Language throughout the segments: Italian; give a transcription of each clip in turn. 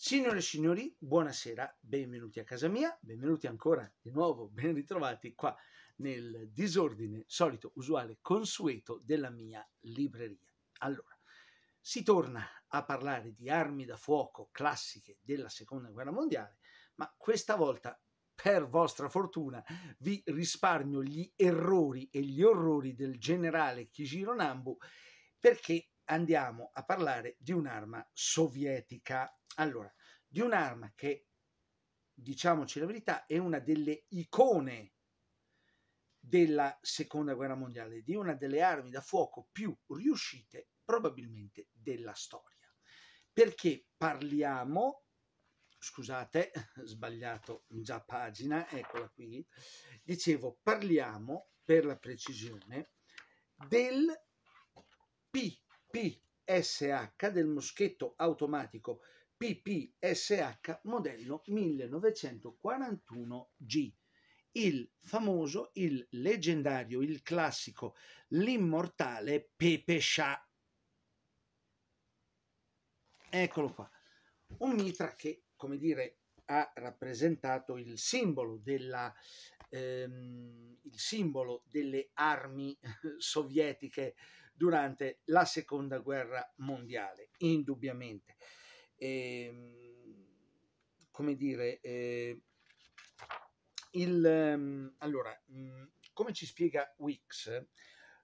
Signore e signori, buonasera, benvenuti a casa mia, benvenuti ancora di nuovo, ben ritrovati qua nel disordine solito, usuale, consueto della mia libreria. Allora, si torna a parlare di armi da fuoco classiche della Seconda Guerra Mondiale, ma questa volta, per vostra fortuna, vi risparmio gli errori e gli orrori del generale Kijiro Nambu perché andiamo a parlare di un'arma sovietica allora, di un'arma che, diciamoci la verità, è una delle icone della seconda guerra mondiale, di una delle armi da fuoco più riuscite probabilmente della storia. Perché parliamo, scusate, sbagliato già pagina, eccola qui, dicevo parliamo per la precisione del PPSH, del moschetto automatico PPSH modello 1941G, il famoso, il leggendario, il classico, l'immortale Pepe Shah. Eccolo qua, un mitra che, come dire, ha rappresentato il simbolo, della, ehm, il simbolo delle armi sovietiche durante la seconda guerra mondiale, indubbiamente. Ehm, come dire, ehm, il, ehm, allora, mm, come ci spiega Wicks,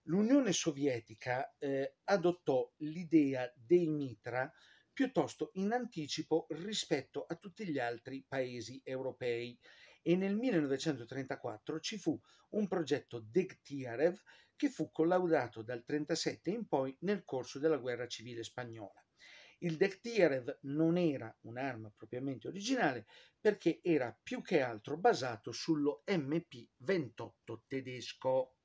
l'Unione Sovietica eh, adottò l'idea dei mitra piuttosto in anticipo rispetto a tutti gli altri paesi europei e nel 1934 ci fu un progetto Degtyarev che fu collaudato dal 1937 in poi nel corso della guerra civile spagnola. Il Dektirev non era un'arma propriamente originale perché era più che altro basato sullo MP28 tedesco.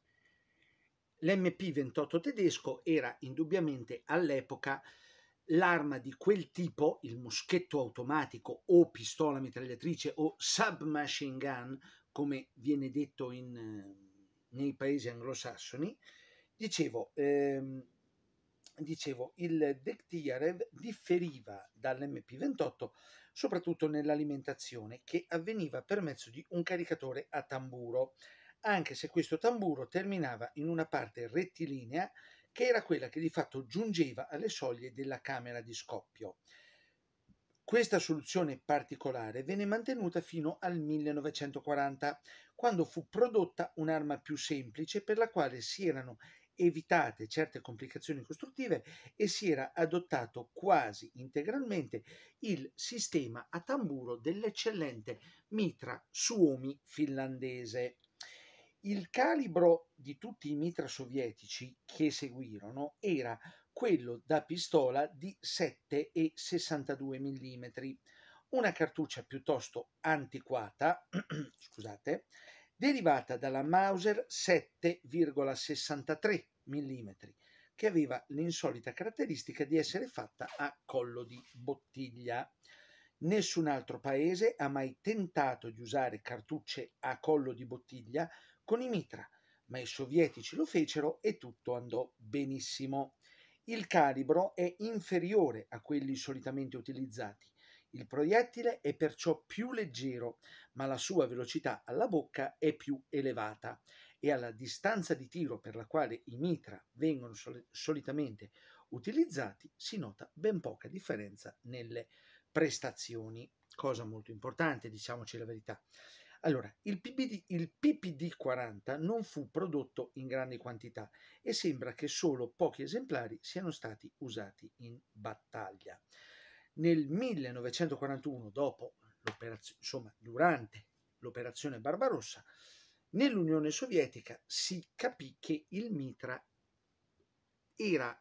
L'MP28 tedesco era indubbiamente all'epoca l'arma di quel tipo, il moschetto automatico o pistola mitragliatrice o submachine gun, come viene detto in, eh, nei paesi anglosassoni, dicevo, ehm, dicevo, il Dektiarev differiva dall'MP28 soprattutto nell'alimentazione che avveniva per mezzo di un caricatore a tamburo, anche se questo tamburo terminava in una parte rettilinea che era quella che di fatto giungeva alle soglie della camera di scoppio. Questa soluzione particolare venne mantenuta fino al 1940, quando fu prodotta un'arma più semplice per la quale si erano evitate certe complicazioni costruttive e si era adottato quasi integralmente il sistema a tamburo dell'eccellente mitra Suomi finlandese. Il calibro di tutti i mitra sovietici che seguirono era quello da pistola di 7,62 mm, una cartuccia piuttosto antiquata, scusate, derivata dalla Mauser 7,63 mm, che aveva l'insolita caratteristica di essere fatta a collo di bottiglia. Nessun altro paese ha mai tentato di usare cartucce a collo di bottiglia con i mitra, ma i sovietici lo fecero e tutto andò benissimo. Il calibro è inferiore a quelli solitamente utilizzati il proiettile è perciò più leggero, ma la sua velocità alla bocca è più elevata e alla distanza di tiro per la quale i mitra vengono sol- solitamente utilizzati si nota ben poca differenza nelle prestazioni, cosa molto importante, diciamoci la verità. Allora, il, PBD, il PPD-40 non fu prodotto in grandi quantità e sembra che solo pochi esemplari siano stati usati in battaglia nel 1941, dopo l'operazione, insomma, durante l'operazione Barbarossa, nell'Unione Sovietica si capì che il mitra era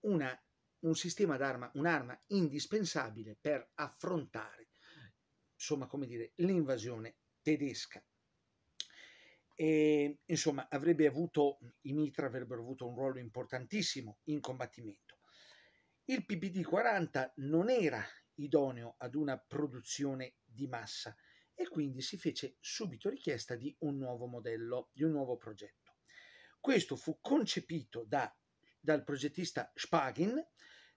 una, un sistema d'arma, un'arma indispensabile per affrontare, insomma, come dire, l'invasione tedesca. E, insomma, avrebbe avuto, i mitra avrebbero avuto un ruolo importantissimo in combattimento. Il PPD-40 non era idoneo ad una produzione di massa e quindi si fece subito richiesta di un nuovo modello, di un nuovo progetto. Questo fu concepito da, dal progettista Spagin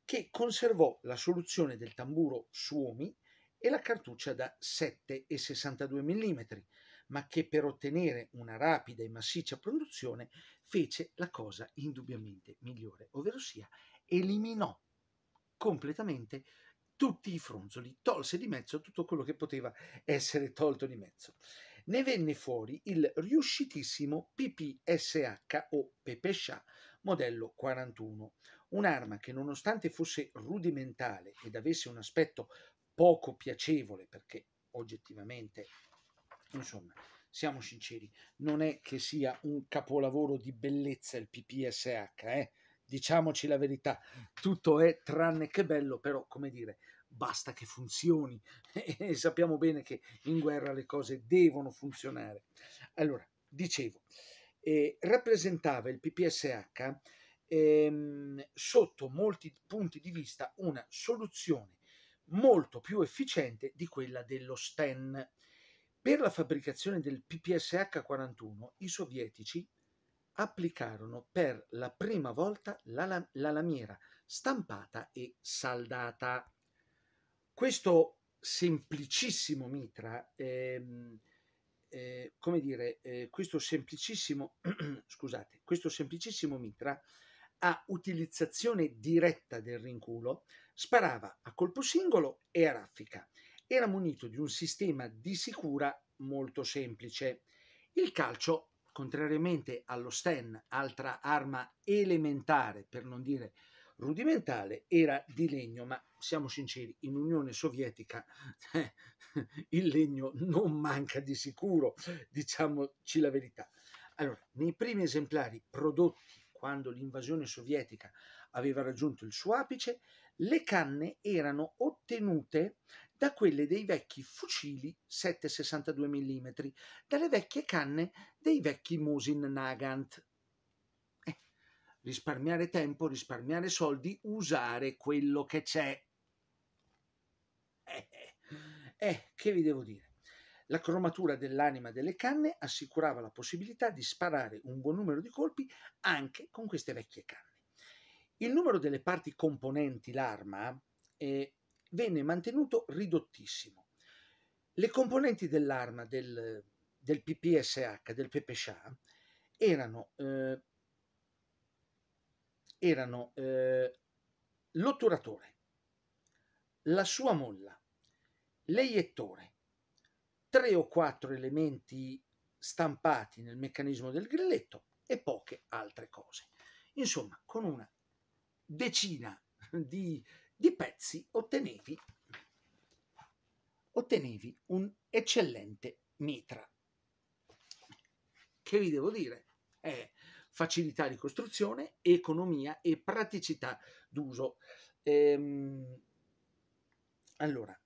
che conservò la soluzione del tamburo Suomi e la cartuccia da 7,62 mm, ma che per ottenere una rapida e massiccia produzione fece la cosa indubbiamente migliore, ovvero sia eliminò completamente tutti i fronzoli, tolse di mezzo tutto quello che poteva essere tolto di mezzo. Ne venne fuori il riuscitissimo PPSH o Pepesha modello 41, un'arma che nonostante fosse rudimentale ed avesse un aspetto poco piacevole perché oggettivamente insomma siamo sinceri, non è che sia un capolavoro di bellezza il PPSH, eh? diciamoci la verità, tutto è tranne che bello, però come dire, basta che funzioni e sappiamo bene che in guerra le cose devono funzionare. Allora, dicevo, eh, rappresentava il PPSH ehm, sotto molti punti di vista una soluzione molto più efficiente di quella dello Sten. Per la fabbricazione del PPSH-41 i sovietici applicarono per la prima volta la, la, la lamiera stampata e saldata. Questo semplicissimo mitra, ehm, eh, come dire, eh, questo semplicissimo, scusate, questo semplicissimo mitra a utilizzazione diretta del rinculo sparava a colpo singolo e a raffica. Era munito di un sistema di sicura molto semplice. Il calcio contrariamente allo Sten, altra arma elementare, per non dire rudimentale, era di legno, ma siamo sinceri, in Unione Sovietica eh, il legno non manca di sicuro, diciamoci la verità. Allora, nei primi esemplari prodotti quando l'invasione sovietica aveva raggiunto il suo apice, le canne erano ottenute da quelle dei vecchi fucili 7,62 mm, dalle vecchie canne dei vecchi Mosin Nagant. Eh, risparmiare tempo, risparmiare soldi, usare quello che c'è. Eh, eh, eh, che vi devo dire? La cromatura dell'anima delle canne assicurava la possibilità di sparare un buon numero di colpi anche con queste vecchie canne. Il numero delle parti componenti l'arma, è venne mantenuto ridottissimo. Le componenti dell'arma del, del PPSH, del Pepesha, erano, eh, erano eh, l'otturatore, la sua molla, l'eiettore, tre o quattro elementi stampati nel meccanismo del grilletto e poche altre cose. Insomma, con una decina di di pezzi ottenevi, ottenevi un eccellente mitra. Che vi devo dire? È facilità di costruzione, economia e praticità d'uso. Ehm, allora,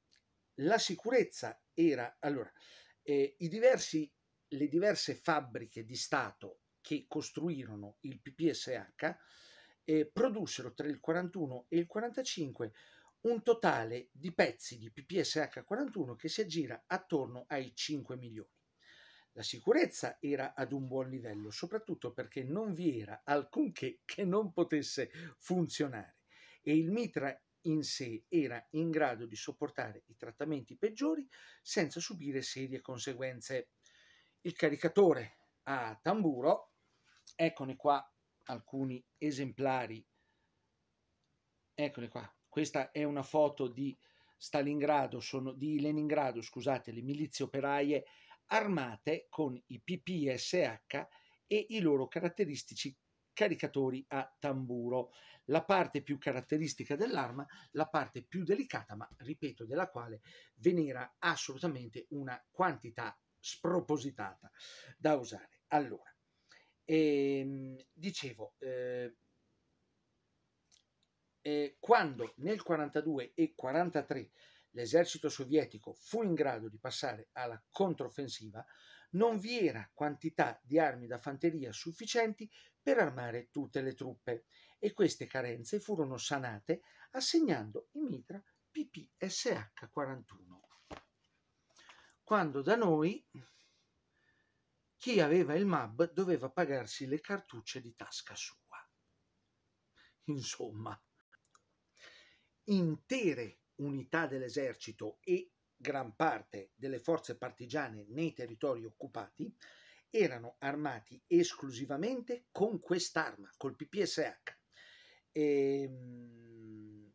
la sicurezza era... Allora, eh, diversi, le diverse fabbriche di Stato che costruirono il PPSH eh, produssero tra il 41 e il 45 un totale di pezzi di PPSH41 che si aggira attorno ai 5 milioni. La sicurezza era ad un buon livello, soprattutto perché non vi era alcunché che non potesse funzionare e il mitra in sé era in grado di sopportare i trattamenti peggiori senza subire serie conseguenze. Il caricatore a tamburo, eccone qua alcuni esemplari. Eccoli qua. Questa è una foto di Stalingrado, sono, di Leningrado, scusate, le milizie operaie armate con i PPSH e i loro caratteristici caricatori a tamburo. La parte più caratteristica dell'arma, la parte più delicata, ma ripeto, della quale venera assolutamente una quantità spropositata da usare. Allora, e, ehm, dicevo, eh, eh, quando nel 42 e 43 l'esercito sovietico fu in grado di passare alla controffensiva, non vi era quantità di armi da fanteria sufficienti per armare tutte le truppe e queste carenze furono sanate assegnando i mitra PPSH-41. Quando da noi chi aveva il MAB doveva pagarsi le cartucce di tasca sua. Insomma, intere unità dell'esercito e gran parte delle forze partigiane nei territori occupati erano armati esclusivamente con quest'arma, col PPSH. E, ehm,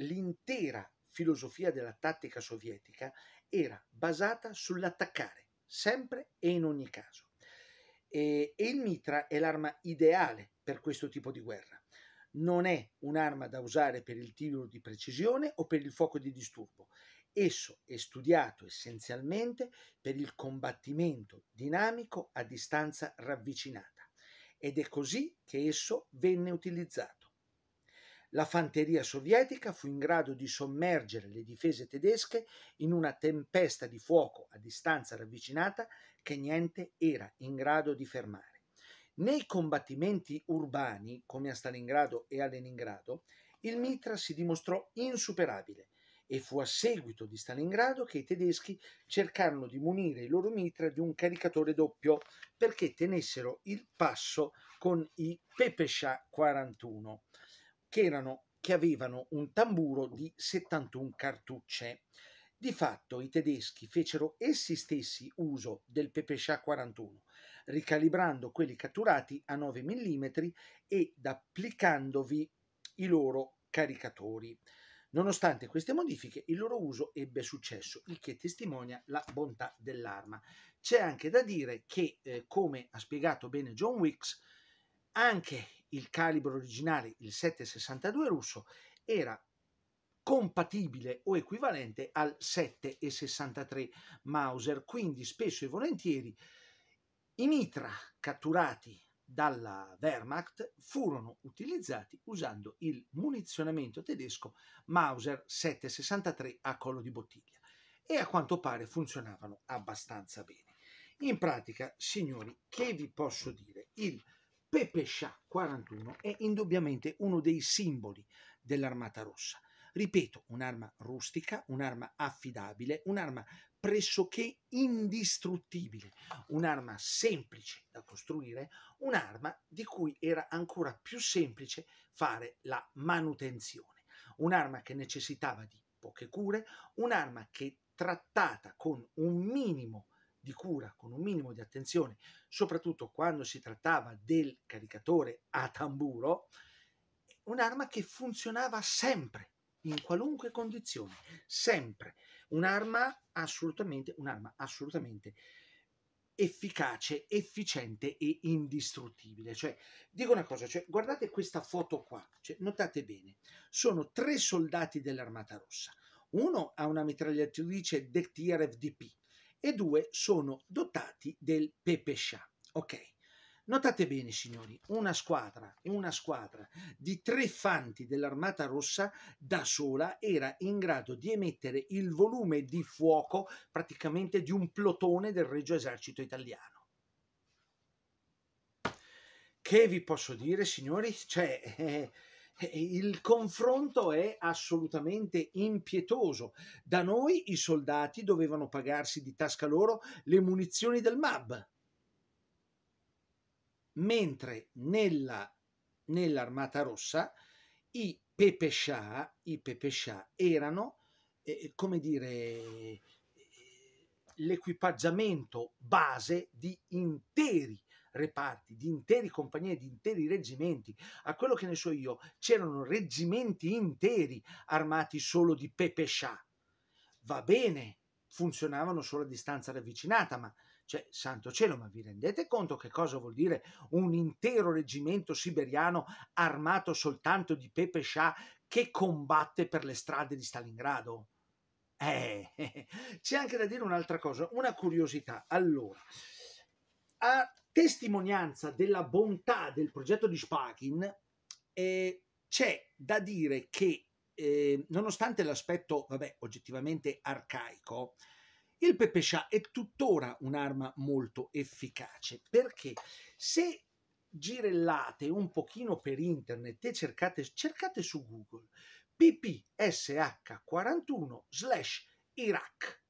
l'intera filosofia della tattica sovietica era basata sull'attaccare sempre e in ogni caso. E, e il mitra è l'arma ideale per questo tipo di guerra. Non è un'arma da usare per il tiro di precisione o per il fuoco di disturbo. Esso è studiato essenzialmente per il combattimento dinamico a distanza ravvicinata ed è così che esso venne utilizzato la fanteria sovietica fu in grado di sommergere le difese tedesche in una tempesta di fuoco a distanza ravvicinata che niente era in grado di fermare. Nei combattimenti urbani, come a Stalingrado e a Leningrado, il Mitra si dimostrò insuperabile e fu a seguito di Stalingrado che i tedeschi cercarono di munire i loro mitra di un caricatore doppio perché tenessero il passo con i Pepesha 41 che, erano, che avevano un tamburo di 71 cartucce. Di fatto i tedeschi fecero essi stessi uso del Pepe Pepescià 41, ricalibrando quelli catturati a 9 mm ed applicandovi i loro caricatori. Nonostante queste modifiche, il loro uso ebbe successo, il che testimonia la bontà dell'arma. C'è anche da dire che, eh, come ha spiegato bene John Wicks, anche il calibro originale, il 7,62 russo, era compatibile o equivalente al 7,63 Mauser, quindi spesso e volentieri i mitra catturati dalla Wehrmacht furono utilizzati usando il munizionamento tedesco Mauser 763 a collo di bottiglia e a quanto pare funzionavano abbastanza bene. In pratica, signori, che vi posso dire? Il Pepe Scià 41 è indubbiamente uno dei simboli dell'Armata Rossa. Ripeto, un'arma rustica, un'arma affidabile, un'arma pressoché indistruttibile, un'arma semplice da costruire, un'arma di cui era ancora più semplice fare la manutenzione, un'arma che necessitava di poche cure, un'arma che trattata con un minimo di di cura, con un minimo di attenzione, soprattutto quando si trattava del caricatore a tamburo, un'arma che funzionava sempre, in qualunque condizione, sempre. Un'arma assolutamente, un'arma assolutamente efficace, efficiente e indistruttibile. Cioè, dico una cosa, cioè, guardate questa foto qua, cioè, notate bene, sono tre soldati dell'Armata Rossa. Uno ha una mitragliatrice DTR-FDP, e due sono dotati del Pepe Scià. Ok. Notate bene, signori, una squadra, una squadra di tre fanti dell'Armata Rossa da sola era in grado di emettere il volume di fuoco praticamente di un plotone del Regio Esercito Italiano. Che vi posso dire, signori? Cioè, eh, eh, il confronto è assolutamente impietoso. Da noi i soldati dovevano pagarsi di tasca loro le munizioni del MAB, mentre nella, nell'Armata Rossa i Pepe Shah, i Pepe Shah erano, eh, eh, come dire, eh, l'equipaggiamento base di interi reparti, di interi compagnie, di interi reggimenti. A quello che ne so io, c'erano reggimenti interi armati solo di Pepe scià. Va bene, funzionavano solo a distanza ravvicinata, ma cioè, santo cielo, ma vi rendete conto che cosa vuol dire un intero reggimento siberiano armato soltanto di Pepe scià che combatte per le strade di Stalingrado? Eh, c'è anche da dire un'altra cosa, una curiosità. Allora, a testimonianza della bontà del progetto di Spakin, eh, c'è da dire che, eh, nonostante l'aspetto, vabbè, oggettivamente arcaico, il Pepe Shah è tuttora un'arma molto efficace perché se girellate un pochino per internet e cercate, cercate su Google PPSH41 slash Iraq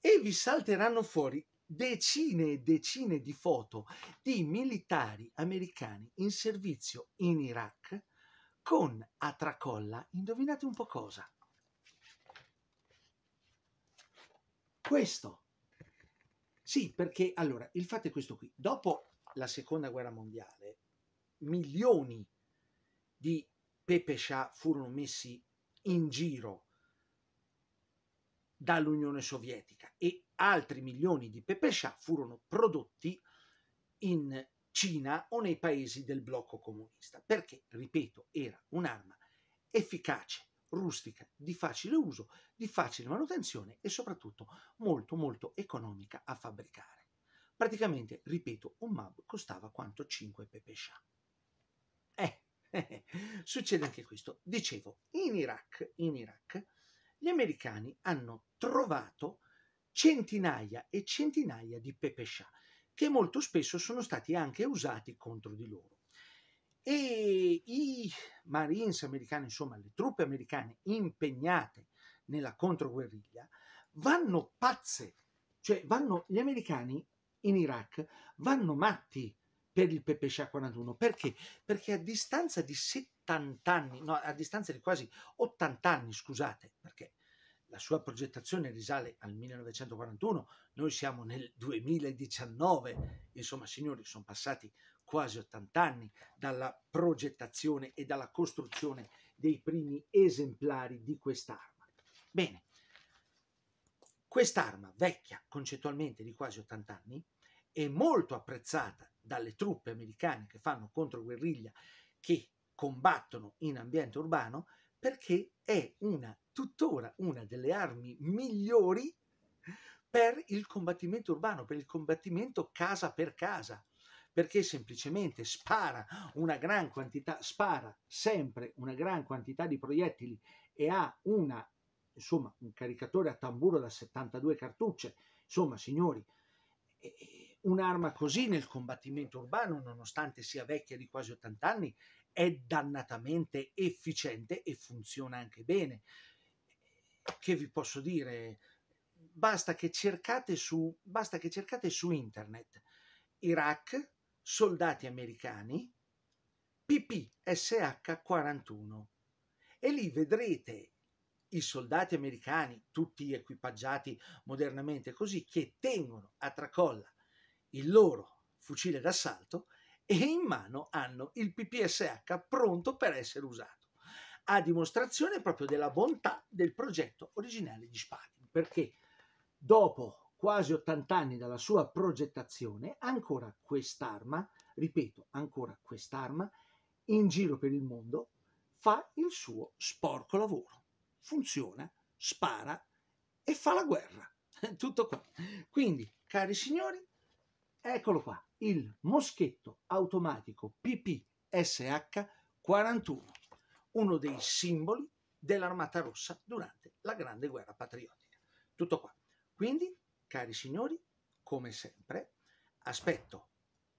e vi salteranno fuori decine e decine di foto di militari americani in servizio in Iraq con a tracolla, indovinate un po' cosa? Questo. Sì, perché allora il fatto è questo qui. Dopo la seconda guerra mondiale, milioni di Pepe Shah furono messi in giro dall'Unione Sovietica e altri milioni di pepe pepescià furono prodotti in Cina o nei paesi del blocco comunista, perché, ripeto, era un'arma efficace, rustica, di facile uso, di facile manutenzione e soprattutto molto molto economica a fabbricare. Praticamente, ripeto, un MAB costava quanto 5 pepe Eh, eh, succede anche questo. Dicevo, in Iraq, in Iraq, gli americani hanno trovato centinaia e centinaia di pepe scià, che molto spesso sono stati anche usati contro di loro. E i Marines americani, insomma le truppe americane impegnate nella controguerriglia, vanno pazze, cioè vanno, gli americani in Iraq vanno matti per il pepe Pepesha 41. Perché? Perché a distanza di 70 anni, no, a distanza di quasi 80 anni, scusate, perché la sua progettazione risale al 1941, noi siamo nel 2019, insomma signori sono passati quasi 80 anni dalla progettazione e dalla costruzione dei primi esemplari di quest'arma. Bene, quest'arma vecchia concettualmente di quasi 80 anni è molto apprezzata dalle truppe americane che fanno controguerriglia che combattono in ambiente urbano perché è una, tuttora una delle armi migliori per il combattimento urbano, per il combattimento casa per casa, perché semplicemente spara una gran quantità, spara sempre una gran quantità di proiettili e ha una, insomma, un caricatore a tamburo da 72 cartucce, insomma, signori, un'arma così nel combattimento urbano, nonostante sia vecchia di quasi 80 anni, è dannatamente efficiente e funziona anche bene. Che vi posso dire? Basta che cercate su, che cercate su internet Iraq, soldati americani, PPSH-41 e lì vedrete i soldati americani, tutti equipaggiati modernamente così, che tengono a tracolla il loro fucile d'assalto e in mano hanno il PPSH pronto per essere usato, a dimostrazione proprio della bontà del progetto originale di Spadin, perché dopo quasi 80 anni dalla sua progettazione, ancora quest'arma, ripeto, ancora quest'arma, in giro per il mondo, fa il suo sporco lavoro. Funziona, spara e fa la guerra. Tutto qua. Quindi, cari signori, eccolo qua il moschetto automatico PPSH 41, uno dei simboli dell'Armata Rossa durante la Grande Guerra Patriottica. Tutto qua. Quindi, cari signori, come sempre, aspetto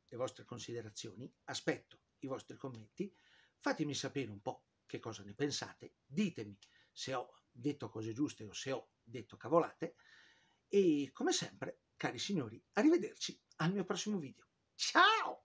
le vostre considerazioni, aspetto i vostri commenti, fatemi sapere un po' che cosa ne pensate, ditemi se ho detto cose giuste o se ho detto cavolate e come sempre, cari signori, arrivederci al mio prossimo video. Ciao.